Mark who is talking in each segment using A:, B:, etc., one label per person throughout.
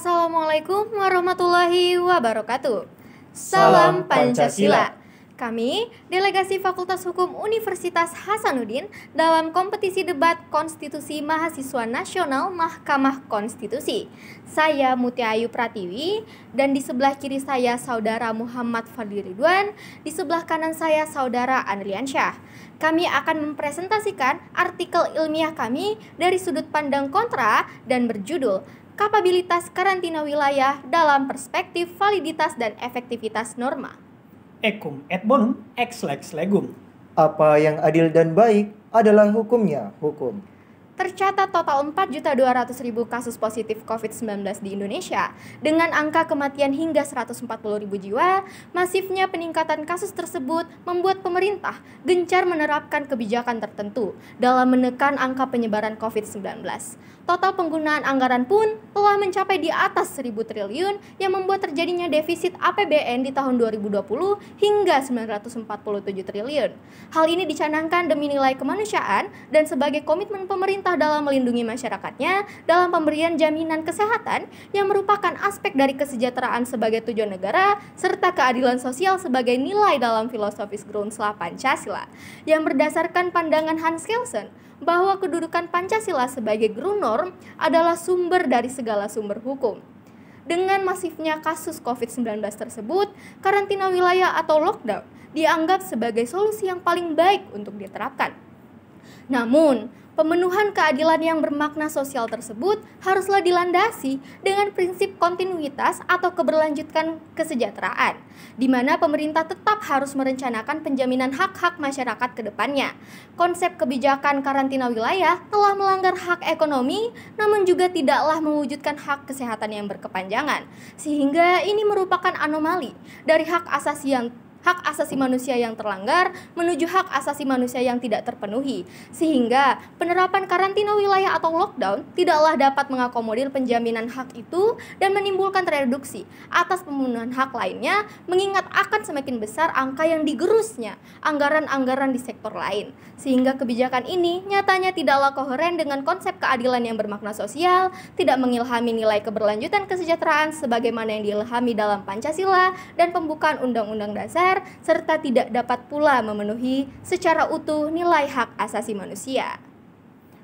A: Assalamualaikum warahmatullahi wabarakatuh. Salam Pancasila. Kami, delegasi Fakultas Hukum Universitas Hasanuddin dalam kompetisi debat konstitusi mahasiswa nasional Mahkamah Konstitusi. Saya Mutia Ayu Pratiwi dan di sebelah kiri saya saudara Muhammad Fadli Ridwan, di sebelah kanan saya saudara Andrian Syah. Kami akan mempresentasikan artikel ilmiah kami dari sudut pandang kontra dan berjudul kapabilitas karantina wilayah dalam perspektif validitas dan efektivitas norma.
B: ekum et bonum, ex lex legum. Apa yang adil dan baik adalah hukumnya hukum.
A: Tercatat total 4.200.000 kasus positif COVID-19 di Indonesia dengan angka kematian hingga 140.000 jiwa. Masifnya peningkatan kasus tersebut membuat pemerintah gencar menerapkan kebijakan tertentu dalam menekan angka penyebaran COVID-19. Total penggunaan anggaran pun telah mencapai di atas 1000 triliun yang membuat terjadinya defisit APBN di tahun 2020 hingga 947 triliun. Hal ini dicanangkan demi nilai kemanusiaan dan sebagai komitmen pemerintah dalam melindungi masyarakatnya dalam pemberian jaminan kesehatan yang merupakan aspek dari kesejahteraan sebagai tujuan negara serta keadilan sosial sebagai nilai dalam filosofis Grundslah Pancasila yang berdasarkan pandangan Hans Kelsen bahwa kedudukan Pancasila sebagai guru norm adalah sumber dari segala sumber hukum. Dengan masifnya kasus COVID-19 tersebut, karantina wilayah atau lockdown dianggap sebagai solusi yang paling baik untuk diterapkan. Namun, Pemenuhan keadilan yang bermakna sosial tersebut haruslah dilandasi dengan prinsip kontinuitas atau keberlanjutan kesejahteraan, di mana pemerintah tetap harus merencanakan penjaminan hak-hak masyarakat ke depannya. Konsep kebijakan karantina wilayah telah melanggar hak ekonomi, namun juga tidaklah mewujudkan hak kesehatan yang berkepanjangan, sehingga ini merupakan anomali dari hak asasi yang hak asasi manusia yang terlanggar menuju hak asasi manusia yang tidak terpenuhi, sehingga penerapan karantina wilayah atau lockdown tidaklah dapat mengakomodir penjaminan hak itu dan menimbulkan reduksi atas pembunuhan hak lainnya, mengingat akan semakin besar angka yang digerusnya anggaran-anggaran di sektor lain, sehingga kebijakan ini nyatanya tidaklah koheren dengan konsep keadilan yang bermakna sosial, tidak mengilhami nilai keberlanjutan kesejahteraan sebagaimana yang diilhami dalam Pancasila dan pembukaan Undang-Undang Dasar reguler, serta tidak dapat pula memenuhi secara utuh nilai hak asasi manusia.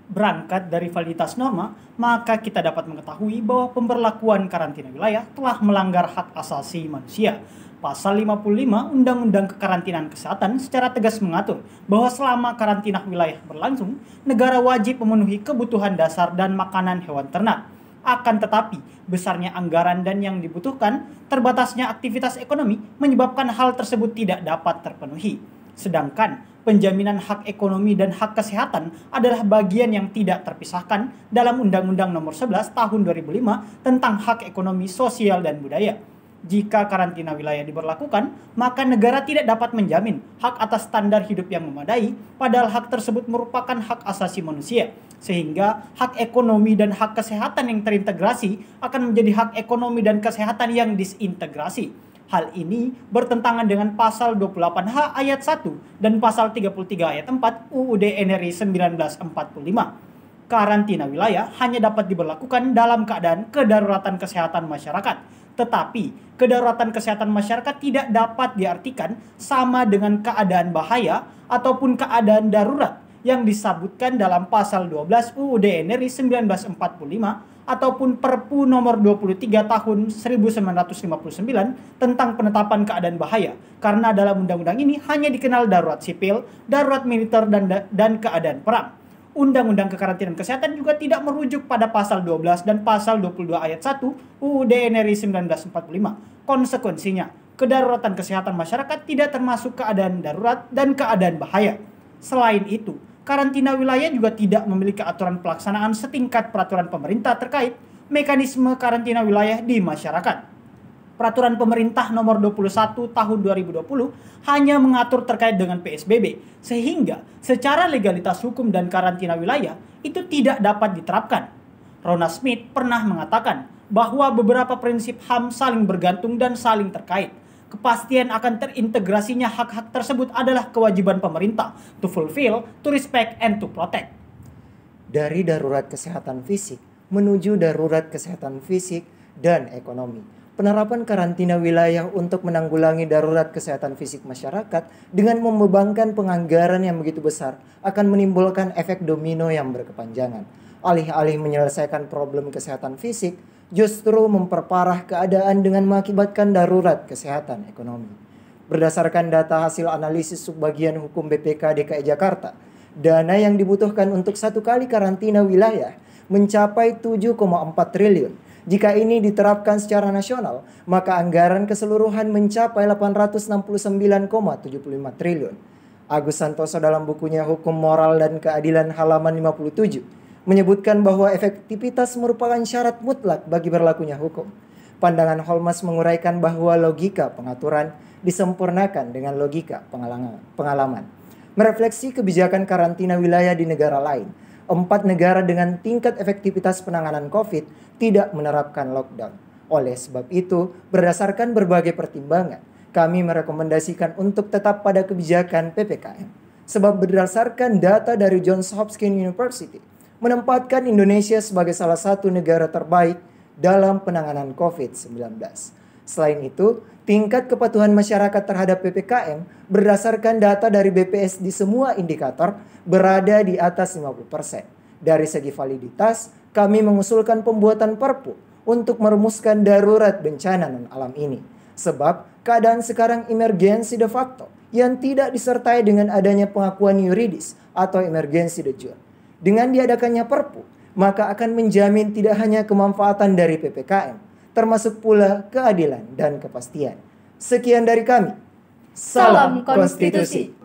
C: Berangkat dari validitas norma, maka kita dapat mengetahui bahwa pemberlakuan karantina wilayah telah melanggar hak asasi manusia. Pasal 55 Undang-Undang Kekarantinaan Kesehatan secara tegas mengatur bahwa selama karantina wilayah berlangsung, negara wajib memenuhi kebutuhan dasar dan makanan hewan ternak akan tetapi, besarnya anggaran dan yang dibutuhkan, terbatasnya aktivitas ekonomi menyebabkan hal tersebut tidak dapat terpenuhi. Sedangkan penjaminan hak ekonomi dan hak kesehatan adalah bagian yang tidak terpisahkan dalam Undang-Undang Nomor 11 Tahun 2005 tentang Hak Ekonomi Sosial dan Budaya jika karantina wilayah diberlakukan, maka negara tidak dapat menjamin hak atas standar hidup yang memadai, padahal hak tersebut merupakan hak asasi manusia. Sehingga hak ekonomi dan hak kesehatan yang terintegrasi akan menjadi hak ekonomi dan kesehatan yang disintegrasi. Hal ini bertentangan dengan pasal 28H ayat 1 dan pasal 33 ayat 4 UUD NRI 1945. Karantina wilayah hanya dapat diberlakukan dalam keadaan kedaruratan kesehatan masyarakat tetapi, kedaruratan kesehatan masyarakat tidak dapat diartikan sama dengan keadaan bahaya ataupun keadaan darurat yang disebutkan dalam pasal 12 UUD NRI 1945 ataupun Perpu nomor 23 tahun 1959 tentang penetapan keadaan bahaya karena dalam undang-undang ini hanya dikenal darurat sipil, darurat militer dan dan keadaan perang. Undang-Undang Kekarantinaan Kesehatan juga tidak merujuk pada pasal 12 dan pasal 22 ayat 1 UUD NRI 1945. Konsekuensinya, kedaruratan kesehatan masyarakat tidak termasuk keadaan darurat dan keadaan bahaya. Selain itu, karantina wilayah juga tidak memiliki aturan pelaksanaan setingkat peraturan pemerintah terkait mekanisme karantina wilayah di masyarakat. Peraturan Pemerintah Nomor 21 Tahun 2020 hanya mengatur terkait dengan PSBB, sehingga secara legalitas hukum dan karantina wilayah itu tidak dapat diterapkan. Rona Smith pernah mengatakan bahwa beberapa prinsip HAM saling bergantung dan saling terkait. Kepastian akan terintegrasinya hak-hak tersebut adalah kewajiban pemerintah to fulfill, to respect, and to protect.
B: Dari darurat kesehatan fisik menuju darurat kesehatan fisik dan ekonomi penerapan karantina wilayah untuk menanggulangi darurat kesehatan fisik masyarakat dengan membebankan penganggaran yang begitu besar akan menimbulkan efek domino yang berkepanjangan. Alih-alih menyelesaikan problem kesehatan fisik, justru memperparah keadaan dengan mengakibatkan darurat kesehatan ekonomi. Berdasarkan data hasil analisis subbagian hukum BPK DKI e Jakarta, dana yang dibutuhkan untuk satu kali karantina wilayah mencapai 7,4 triliun jika ini diterapkan secara nasional, maka anggaran keseluruhan mencapai 869,75 triliun. Agus Santoso dalam bukunya Hukum Moral dan Keadilan halaman 57 menyebutkan bahwa efektivitas merupakan syarat mutlak bagi berlakunya hukum. Pandangan Holmes menguraikan bahwa logika pengaturan disempurnakan dengan logika pengalaman. Merefleksi kebijakan karantina wilayah di negara lain, empat negara dengan tingkat efektivitas penanganan COVID tidak menerapkan lockdown. Oleh sebab itu, berdasarkan berbagai pertimbangan, kami merekomendasikan untuk tetap pada kebijakan PPKM. Sebab berdasarkan data dari Johns Hopkins University, menempatkan Indonesia sebagai salah satu negara terbaik dalam penanganan COVID-19. Selain itu, tingkat kepatuhan masyarakat terhadap PPKM berdasarkan data dari BPS di semua indikator berada di atas 50%. Dari segi validitas, kami mengusulkan pembuatan perpu untuk merumuskan darurat bencana non-alam ini. Sebab keadaan sekarang emergensi de facto yang tidak disertai dengan adanya pengakuan yuridis atau emergensi de jure. Dengan diadakannya perpu, maka akan menjamin tidak hanya kemanfaatan dari PPKM, termasuk pula keadilan dan kepastian. Sekian dari kami. Salam konstitusi.